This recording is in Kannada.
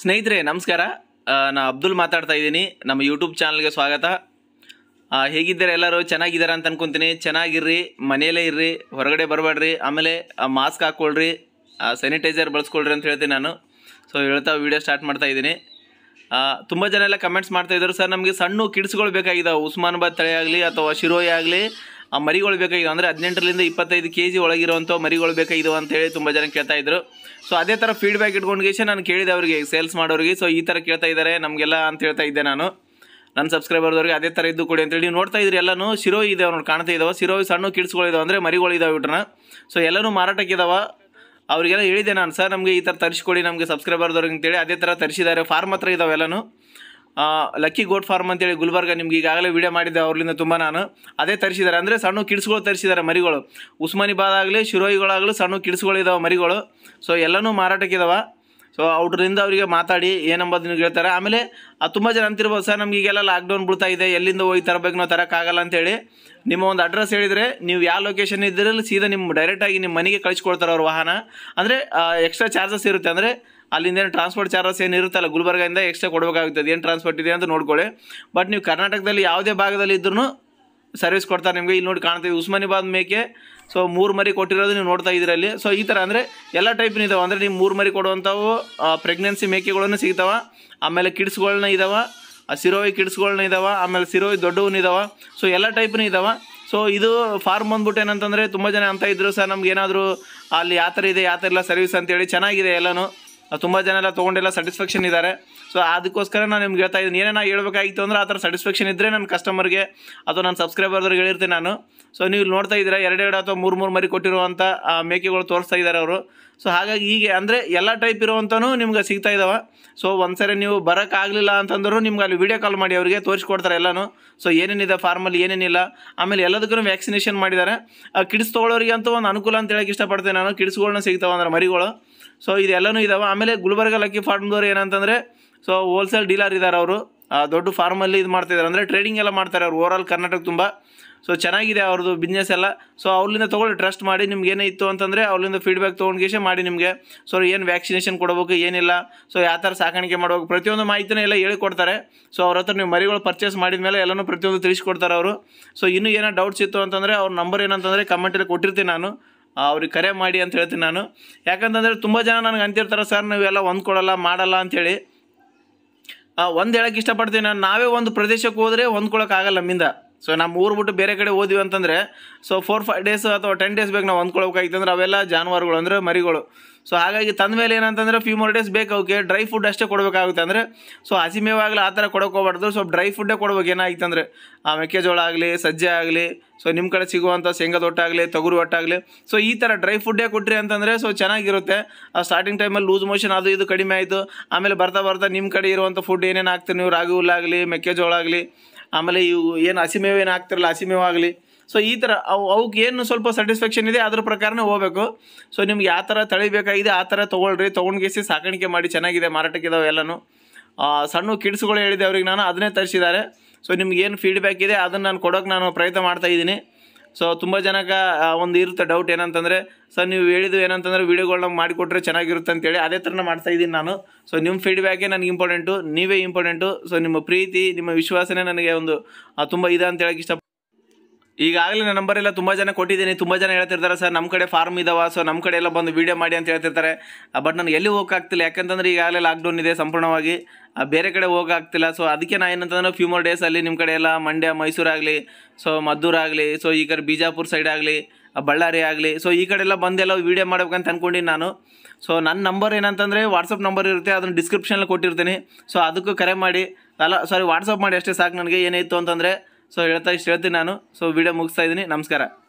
ಸ್ನೇಹಿತರೆ ನಮಸ್ಕಾರ ನಾನು ಅಬ್ದುಲ್ ಮಾತಾಡ್ತಾ ಇದ್ದೀನಿ ನಮ್ಮ ಯೂಟ್ಯೂಬ್ ಚಾನಲ್ಗೆ ಸ್ವಾಗತ ಹೇಗಿದ್ದಾರೆ ಎಲ್ಲರೂ ಚೆನ್ನಾಗಿದ್ದಾರೆ ಅಂತ ಅನ್ಕೊತೀನಿ ಚೆನ್ನಾಗಿರ್ರಿ ಮನೆಯಲ್ಲೇ ಇರ್ರಿ ಹೊರಗಡೆ ಬರಬೇಡ್ರಿ ಆಮೇಲೆ ಮಾಸ್ಕ್ ಹಾಕ್ಕೊಳ್ರಿ ಸ್ಯಾನಿಟೈಸರ್ ಬಳಸ್ಕೊಳ್ರಿ ಅಂತ ಹೇಳ್ತೀನಿ ನಾನು ಸೊ ಹೇಳ್ತಾ ವೀಡಿಯೋ ಸ್ಟಾರ್ಟ್ ಮಾಡ್ತಾ ಇದ್ದೀನಿ ತುಂಬ ಜನ ಎಲ್ಲ ಕಮೆಂಟ್ಸ್ ಮಾಡ್ತಾಯಿದ್ದರು ಸರ್ ನಮಗೆ ಸಣ್ಣ ಕಿಡ್ಸ್ಗಳು ಬೇಕಾಗಿದ್ದಾವೆ ಉಸ್ಮಾನಾಬಾದ್ ತಳಿ ಅಥವಾ ಶಿರೋಯಿ ಆಗಲಿ ಆ ಮರಿಗಳು ಬೇಕಾಗಿದ್ದು ಅಂದರೆ ಹದಿನೆಂಟರಿಂದ ಇಪ್ಪತ್ತೈದು ಕೆ ಜಿ ಒಳಗಿರುವಂಥ ಮರಿಗಳು ಬೇಕಾಗಿದ್ದು ಅಂತೇಳಿ ತುಂಬ ಜನ ಕೇಳ್ತಾ ಇದ್ರು ಸೊ ಅದೇ ಥರ ಫೀಡ್ಬ್ಯಾಕ್ ಇಟ್ಕೊಂಡೇಶನ್ ನಾನು ಕೇಳಿದೆ ಅವರಿಗೆ ಸೇಲ್ಸ್ ಮಾಡೋರಿಗೆ ಸೊ ಈ ಥರ ಕೇಳ್ತಾ ಇದ್ದಾರೆ ನಮಗೆಲ್ಲ ಅಂತ ಹೇಳ್ತಾ ಇದ್ದೆ ನಾನು ನನ್ನ ಸಬ್ಸ್ಕ್ರೈಬರ್ದವ್ರಿಗೆ ಅದೇ ಥರ ಇದ್ದು ಕೊಡಿ ಅಂತೇಳಿ ನೀವು ನೋಡ್ತಾ ಇದ್ರಿ ಎಲ್ಲನೂ ಶಿರೋ ಇದೆ ಅವ್ರು ಕಾಣ್ತಾ ಇದ್ದಾವೆ ಶಿರೋ ಸಣ್ಣ ಕಿಡ್ಸ್ಗಳಿದಾವೆ ಅಂದರೆ ಮರಿಗಳಿದಾವೆ ಇಟ್ರನ್ನ ಸೊ ಎಲ್ಲನೂ ಮಾರಾಟಕ್ಕಿದಾವೆ ಅವರಿಗೆಲ್ಲ ಹೇಳಿದೆ ನಾನು ಸರ್ ನಮಗೆ ಈ ಥರ ತರಿಸ್ಕೊಡಿ ನಮಗೆ ಸಬ್ಸ್ಕ್ರೈಬರ್ದವ್ರಿಗೆ ಅಂತೇಳಿ ಅದೇ ಥರ ತರಿಸಿದ್ದಾರೆ ಫಾರ್ಮ್ ಹತ್ರ ಇದಾವೆಲ್ಲನೂ ಲಕ್ಕಿ ಗೋಟ್ ಫಾರ್ಮ್ ಅಂತೇಳಿ ಗುಲ್ಬರ್ಗ ನಿಮ್ಗೆ ಈಗಾಗಲೇ ವಿಡಿಯೋ ಮಾಡಿದ್ದೆ ಅವ್ರಿಂದ ತುಂಬ ನಾನು ಅದೇ ತರಿಸಿದ್ದಾರೆ ಅಂದರೆ ಸಣ್ಣ ಕಿಡ್ಸ್ಗಳು ತರಿಸಿದ್ದಾರೆ ಮರಿಗಳು ಉಸ್ಮಾನಿಬಾದ್ ಆಗಲಿ ಶಿರೋಹಿಗಳಾಗಲಿ ಸಣ್ಣ ಕಿಡ್ಸ್ಗಳಿದಾವೆ ಮರಿಗಳು ಸೊ ಎಲ್ಲನೂ ಮಾರಾಟಕ್ಕಿದಾವೆ ಸೊ ಅವ್ರಿಂದ ಅವರಿಗೆ ಮಾತಾಡಿ ಏನಂಬೋದು ನೀವು ಹೇಳ್ತಾರೆ ಆಮೇಲೆ ತುಂಬ ಜನ ಅಂತಿರ್ಬೋದು ಸರ್ ನಮ್ಗೆ ಈಗೆಲ್ಲ ಲಾಕ್ಡೌನ್ ಬೀಳ್ತಾ ಇದೆ ಎಲ್ಲಿಂದ ಹೋಗಿ ತರಬೇಕು ನಾವು ತರೋಕ್ಕಾಗಲ್ಲ ಅಂತೇಳಿ ನಿಮ್ಮ ಒಂದು ಅಡ್ರೆಸ್ ಹೇಳಿದರೆ ನೀವು ಯಾವ ಲೊಕೇಶನ್ ಇದ್ದಿರಲ್ಲಿ ಸೀದಾ ನಿಮ್ಮ ಡೈರೆಕ್ಟಾಗಿ ನಿಮ್ಮ ಮನೆಗೆ ಕಳಿಸ್ಕೊಳ್ತಾರೆ ಅವ್ರ ವಾಹನ ಅಂದರೆ ಎಕ್ಸ್ಟ್ರಾ ಚಾರ್ಜಸ್ ಇರುತ್ತೆ ಅಂದರೆ ಅಲ್ಲಿಂದ ಏನು ಟ್ರಾನ್ಸ್ಪೋರ್ಟ್ ಚಾರ್ಜಸ್ ಏನು ಇರುತ್ತಲ್ಲ ಗುಲ್ಬರ್ಗಿಂದ ಎಕ್ಸ್ಟ್ರಾ ಕೊಡಬೇಕಾಗುತ್ತದೆ ಏನು ಟ್ರಾನ್ಸ್ಪೋರ್ಟ್ ಇದೆ ಅಂತ ನೋಡ್ಕೊಳ್ಳಿ ಬಟ್ ನೀವು ಕರ್ನಾಟಕದಲ್ಲಿ ಯಾವುದೇ ಭಾಗದಲ್ಲಿ ಇದ್ರೂ ಸರ್ವಿಸ್ ಕೊಡ್ತಾರೆ ನಿಮಗೆ ಇಲ್ಲಿ ನೋಡಿ ಕಾಣ್ತೀವಿ ಉಸ್ಮಾನಿಬಾದ್ ಮೇಕೆ ಸೊ ಮೂರು ಮರಿ ಕೊಟ್ಟಿರೋದು ನೀವು ನೋಡ್ತಾ ಇದ್ರಲ್ಲಿ ಸೊ ಈ ಥರ ಅಂದರೆ ಎಲ್ಲ ಟೈಪ್ನ ಇದಾವೆ ಅಂದರೆ ನೀವು ಮೂರು ಮರಿ ಕೊಡುವಂಥವು ಪ್ರೆಗ್ನೆನ್ಸಿ ಮೇಕೆಗಳನ್ನು ಸಿಗ್ತಾವೆ ಆಮೇಲೆ ಕಿಡ್ಸ್ಗಳನ್ನ ಇದಾವೆ ಸಿರೋಯಿ ಕಿಡ್ಸ್ಗಳನ್ನ ಇದಾವೆ ಆಮೇಲೆ ಸಿರೋಯಿ ದೊಡ್ಡವನ್ನ ಇದಾವೆ ಸೊ ಎಲ್ಲ ಟೈಪ್ನ ಇದಾವೆ ಸೊ ಇದು ಫಾರ್ಮ್ ಬಂದ್ಬಿಟ್ಟು ಏನಂತಂದರೆ ತುಂಬ ಜನ ಅಂತ ಇದ್ದರು ಸರ್ ನಮ್ಗೆ ಏನಾದರೂ ಅಲ್ಲಿ ಯಾವ ಥರ ಇದೆ ಯಾವ ಥರ ಇಲ್ಲ ಸರ್ವಿಸ್ ಅಂತೇಳಿ ಚೆನ್ನಾಗಿದೆ ಎಲ್ಲನೂ ತುಂಬ ಜನ ಎಲ್ಲ ತೊಗೊಂಡೆಲ್ಲ ಸ್ಯಾಟಿಸ್ಫ್ಯಾಕ್ಷನ್ ಇದ್ದಾರೆ ಸೊ ಅದಕ್ಕೋಸ್ಕರ ನಾನು ನಿಮ್ಗೆ ಹೇಳ್ತಾ ಇದ್ದೀನಿ ಏನೇನೋ ಹೇಳ್ಬೇಕಾಗಿತ್ತು ಅಂದರೆ ಆ ಥರ ಸ್ಯಾಟಿಸ್ಫ್ಯಾಕ್ಷನ್ ಇದ್ದರೆ ನನ್ನ ಕಸ್ಟಮರ್ಗೆ ಅಥವಾ ನನ್ನ ಸಬ್ಸ್ಕ್ರೈಬರ್ದವ್ರಿಗೆ ಹೇಳಿರ್ತೀನಿ ನಾನು ಸೊ ನೀವು ನೋಡ್ತಾ ಇದ್ದೀರಾ ಎರಡೆರಡು ಅಥವಾ ಮೂರು ಮೂರು ಮರಿ ಕೊಟ್ಟಿರುವಂಥ ಮೇಕೆಗಳು ತೋರಿಸ್ತಾ ಇದ್ದಾರೆ ಅವರು ಸೊ ಹಾಗಾಗಿ ಹೀಗೆ ಅಂದರೆ ಎಲ್ಲ ಟೈಪ್ ಇರುವಂಥವೂ ನಿಮ್ಗೆ ಸಿಗ್ತಾ ಇದ್ದಾವೆ ಸೊ ಒಂದ್ಸರಿ ನೀವು ಬರೋಕ್ಕಾಗಲಿಲ್ಲ ಅಂತಂದರೂ ನಿಮ್ಗೆ ಅಲ್ಲಿ ವೀಡಿಯೋ ಕಾಲ್ ಮಾಡಿ ಅವರಿಗೆ ತೋರಿಸ್ಕೊಡ್ತಾರೆ ಎಲ್ಲನೂ ಸೊ ಏನೇನಿದೆ ಫಾರ್ಮಲ್ಲಿ ಏನೇನಿಲ್ಲ ಆಮೇಲೆ ಎಲ್ಲದಕ್ಕೂ ವ್ಯಾಕ್ಸಿನೇಷನ್ ಮಾಡಿದ್ದಾರೆ ಕಿಡ್ಸ್ ತೊಗೊಳ್ಳೋರಿಗೆ ಅಂತ ಒಂದು ಅನುಕೂಲ ಅಂತ ಹೇಳಕ್ಕೆ ಇಷ್ಟಪಡ್ತೀನಿ ನಾನು ಕಿಡ್ಸ್ಗಳನ್ನ ಸಿಗ್ತಾವೆ ಅಂದ್ರೆ ಮರಿಗಳು ಸೊ ಇದೆಲ್ಲನೂ ಇದಾವೆ ಆಮೇಲೆ ಗುಲ್ಬರ್ಗ ಲಕ್ಕಿ ಫಾರ್ಮ್ದವ್ರು ಏನಂತಂದರೆ ಸೊ ಹೋಲ್ಸೇಲ್ ಡೀಲರ್ ಇದ್ದಾರೆ ಅವರು ದೊಡ್ಡ ಫಾರ್ಮಲ್ಲಿ ಇದು ಮಾಡ್ತಿದ್ದಾರೆ ಅಂದರೆ ಟ್ರೇಡಿಂಗ್ ಎಲ್ಲ ಮಾಡ್ತಾರೆ ಅವ್ರು ಆಲ್ ಕರ್ನಾಟಕ ತುಂಬ ಸೊ ಚೆನ್ನಾಗಿದೆ ಅವ್ರದ್ದು ಬಿಸ್ನೆಸ್ ಎಲ್ಲ ಸೊ ಅವ್ರಿಂದ ತೊಗೊಳ್ಳಿ ಟ್ರಸ್ಟ್ ಮಾಡಿ ನಿಮ್ಗೆ ಏನೇ ಇತ್ತು ಅಂತಂದರೆ ಅವ್ರಿಂದ ಫೀಡ್ಬ್ಯಾಕ್ ತೊಗೊಂಡ್ಗೇಶೆ ಮಾಡಿ ನಿಮಗೆ ಸೊ ಏನು ವ್ಯಾಕ್ಸಿನೇಷನ್ ಕೊಡಬೇಕು ಏನಿಲ್ಲ ಸೊ ಯಾವ ಥರ ಸಾಕಾಣಿಕೆ ಮಾಡಬೇಕು ಪ್ರತಿಯೊಂದು ಮಾಹಿತಿನೇ ಎಲ್ಲ ಹೇಳಿಕೊಡ್ತಾರೆ ಸೊ ಅವ್ರ ಹತ್ರ ನೀವು ಮರಿಗಳು ಪರ್ಚೇಸ್ ಮಾಡಿದ ಮೇಲೆ ಎಲ್ಲನೂ ಪ್ರತಿಯೊಂದು ತಿಳಿಸ್ಕೊಡ್ತಾರೆ ಅವರು ಸೊ ಇನ್ನೂ ಏನೋ ಡೌಟ್ಸ್ ಇತ್ತು ಅಂತಂದರೆ ಅವ್ರ ನಂಬರ್ ಏನಂತಂದರೆ ಕಮೆಂಟಲ್ಲಿ ಕೊಟ್ಟಿರ್ತೀನಿ ನಾನು ಅವ್ರಿಗೆ ಕರೆ ಮಾಡಿ ಅಂತ ಹೇಳ್ತೀನಿ ನಾನು ಯಾಕಂತಂದರೆ ತುಂಬ ಜನ ನನಗೆ ಅಂತಿರ್ತಾರೆ ಸರ್ ನೀವೆಲ್ಲ ಹೊಂದ್ಕೊಡಲ್ಲ ಮಾಡಲ್ಲ ಅಂಥೇಳಿ ಒಂದು ಹೇಳೋಕ್ಕೆ ಇಷ್ಟಪಡ್ತೀನಿ ನಾನು ನಾವೇ ಒಂದು ಪ್ರದೇಶಕ್ಕೆ ಹೋದರೆ ಹೊಂದ್ಕೊಳಕ್ಕಾಗಲ್ಲ ನಮ್ಮಿಂದ ಸೊ ನಮ್ಮ ಊರು ಬಿಟ್ಟು ಬೇರೆ ಕಡೆ ಹೋದ್ವಿ ಅಂತಂದರೆ ಸೊ ಫೋರ್ ಫೈವ್ ಡೇಸ್ ಅಥವಾ ಟೆನ್ ಡೇಸ್ ಬೇಕು ನಾವು ಅಂದ್ರೆ ಅವೆಲ್ಲ ಜಾನುವಾರುಗಳು ಅಂದರೆ ಮರಿಗಳು ಸೊ ಹಾಗಾಗಿ ತಂದ ಮೇಲೆ ಏನಂತಂದರೆ ಫ್ಯೂ ಮೋರ್ ಡೇಸ್ ಬೇಕು ಅವಕ್ಕೆ ಡ್ರೈ ಫುಡ್ ಅಷ್ಟೇ ಕೊಡಬೇಕಾಗುತ್ತೆ ಅಂದರೆ ಸೊ ಹಸಿಮೇವಾಗಲಿ ಆ ಥರ ಕೊಡೋಕೋಬಾರ್ದು ಸ್ವಲ್ಪ ಡ್ರೈ ಫುಡ್ಡೇ ಕೊಡ್ಬೇಕು ಏನಾಗಿತ್ತು ಆ ಮೆಕ್ಕೆಜೋಳ ಆಗಲಿ ಸಜ್ಜೆ ಆಗಲಿ ಸೊ ನಿಮ್ಮ ಕಡೆ ಸಿಗುವಂಥ ಆಗಲಿ ಒಟ್ಟಾಗಲಿ ತೊಗರು ಒಟ್ಟಾಗಲಿ ಸೊ ಈ ಥರ ಡ್ರೈ ಫುಡ್ಡೇ ಕೊಟ್ಟರೆ ಅಂತಂದರೆ ಸೊ ಚೆನ್ನಾಗಿರುತ್ತೆ ಆ ಸ್ಟಾರ್ಟಿಂಗ್ ಟೈಮಲ್ಲಿ ಲೂಸ್ ಮೋಷನ್ ಅದು ಇದು ಕಡಿಮೆ ಆಯಿತು ಆಮೇಲೆ ಬರ್ತಾ ಬರ್ತಾ ನಿಮ್ಮ ಕಡೆ ಇರುವಂಥ ಫುಡ್ ಏನೇನು ಹಾಕ್ತೀರಿ ನೀವು ರಾಗಿ ಹುಲ್ಲಾಗಲಿ ಮೆಕ್ಕೆಜೋಳ ಆಗಲಿ ಆಮೇಲೆ ಇವು ಏನು ಹಸಿಮೇವು ಏನು ಹಾಕ್ತಿರಲ್ಲ ಹಸಿಮೇವು ಆಗಲಿ ಸೊ ಈ ಥರ ಅವು ಅವಕ್ಕೆ ಏನು ಸ್ವಲ್ಪ ಸ್ಯಾಟಿಸ್ಫ್ಯಾಕ್ಷನ್ ಇದೆ ಅದ್ರ ಪ್ರಕಾರನೇ ಹೋಗಬೇಕು ಸೊ ನಿಮ್ಗೆ ಯಾವ ಥರ ತಳಿಬೇಕಾಗಿದೆ ಆ ಥರ ತೊಗೊಳ್ರಿ ತೊಗೊಂಡ್ಗೇಸಿ ಸಾಕಾಣಿಕೆ ಮಾಡಿ ಚೆನ್ನಾಗಿದೆ ಮಾರಾಟಕ್ಕೆ ಇದಾವೆ ಎಲ್ಲನೂ ಸಣ್ಣ ಕಿಡ್ಸ್ಗಳು ಹೇಳಿದೆ ಅವ್ರಿಗೆ ನಾನು ಅದನ್ನೇ ತರಿಸಿದ್ದಾರೆ ಸೊ ನಿಮ್ಗೆ ಏನು ಫೀಡ್ಬ್ಯಾಕ್ ಇದೆ ಅದನ್ನು ನಾನು ಕೊಡೋಕೆ ನಾನು ಪ್ರಯತ್ನ ಮಾಡ್ತಾಯಿದ್ದೀನಿ ಸೊ ತುಂಬ ಜನಕ್ಕೆ ಒಂದು ಇರುತ್ತೆ ಡೌಟ್ ಏನಂತಂದರೆ ಸೊ ನೀವು ಹೇಳಿದ್ದು ಏನಂತಂದರೆ ವೀಡಿಯೋಗಳನ್ನ ಮಾಡಿಕೊಟ್ರೆ ಚೆನ್ನಾಗಿರುತ್ತೆ ಅಂತೇಳಿ ಅದೇ ಥರನ ಮಾಡ್ತಾ ಇದ್ದೀನಿ ನಾನು ಸೊ ನಿಮ್ಮ ಫೀಡ್ಬ್ಯಾಕೇ ನನಗೆ ಇಂಪಾರ್ಟೆಂಟು ನೀವೇ ಇಂಪಾರ್ಟೆಂಟು ಸೊ ನಿಮ್ಮ ಪ್ರೀತಿ ನಿಮ್ಮ ವಿಶ್ವಾಸನೇ ನನಗೆ ಒಂದು ತುಂಬ ಇದೆ ಅಂತ ಹೇಳಕ್ಕೆ ಇಷ್ಟ ಈಗಾಗಲೇ ನನ್ನ ನಂಬರೆಲ್ಲ ತುಂಬ ಜನ ಕೊಟ್ಟಿದ್ದೀನಿ ತುಂಬ ಜನ ಹೇಳ್ತಿರ್ತಾರೆ ಸರ್ ನಮ್ಮ ಕಡೆ ಫಾರ್ಮ್ ಇದಾವ ಸೊ ನಮ್ಮ ಕಡೆ ಎಲ್ಲ ಬಂದು ವೀಡಿಯೋ ಮಾಡಿ ಅಂತ ಹೇಳ್ತಿರ್ತಾರೆ ಬಟ್ ನಾನು ಎಲ್ಲಿ ಹೋಗ್ತಿಲ್ಲ ಯಾಕಂತಂದ್ರೆ ಈಗಾಗಲೇ ಲಾಕ್ಡೌನ್ ಇದೆ ಸಂಪೂರ್ಣವಾಗಿ ಬೇರೆ ಕಡೆ ಹೋಗಾಗ್ತಿಲ್ಲ ಸೊ ಅದಕ್ಕೆ ನಾನು ಏನಂತಂದ್ರೆ ಫ್ಯೂ ಮೋರ್ ಡೇಸಲ್ಲಿ ನಿಮ್ಮ ಕಡೆ ಎಲ್ಲ ಮಂಡ್ಯ ಮೈಸೂರಾಗಲಿ ಸೊ ಮದ್ದೂರಾಗಲಿ ಸೊ ಈ ಕಡೆ ಬಿಜಾಪುರ ಸೈಡ್ ಆಗಲಿ ಬಳ್ಳಾರಿ ಆಗಲಿ ಸೊ ಈ ಕಡೆ ಎಲ್ಲ ಬಂದೆಲ್ಲ ವೀಡಿಯೋ ಮಾಡ್ಬೇಕಂತ ಅಂದ್ಕೊಂಡಿನಿ ನಾನು ಸೊ ನನ್ನ ನಂಬರ್ ಏನಂತಂದರೆ ವಾಟ್ಸಪ್ ನಂಬರ್ ಇರುತ್ತೆ ಅದನ್ನು ಡಿಸ್ಕ್ರಿಪ್ಷನಲ್ಲಿ ಕೊಟ್ಟಿರ್ತೀನಿ ಸೊ ಅದಕ್ಕೂ ಕರೆ ಮಾಡಿ ಅಲ್ಲ ಸಾರಿ ವಾಟ್ಸಪ್ ಮಾಡಿ ಅಷ್ಟೇ ಸಾಕು ನನಗೆ ಏನಾಯಿತು ಅಂತಂದರೆ ಸೊ ಹೇಳ್ತಾ ಇಷ್ಟು ಹೇಳ್ತೀನಿ ನಾನು ಸೊ ವಿಡಿಯೋ ಮುಗಿಸ್ತಾ ಇದ್ದೀನಿ ನಮಸ್ಕಾರ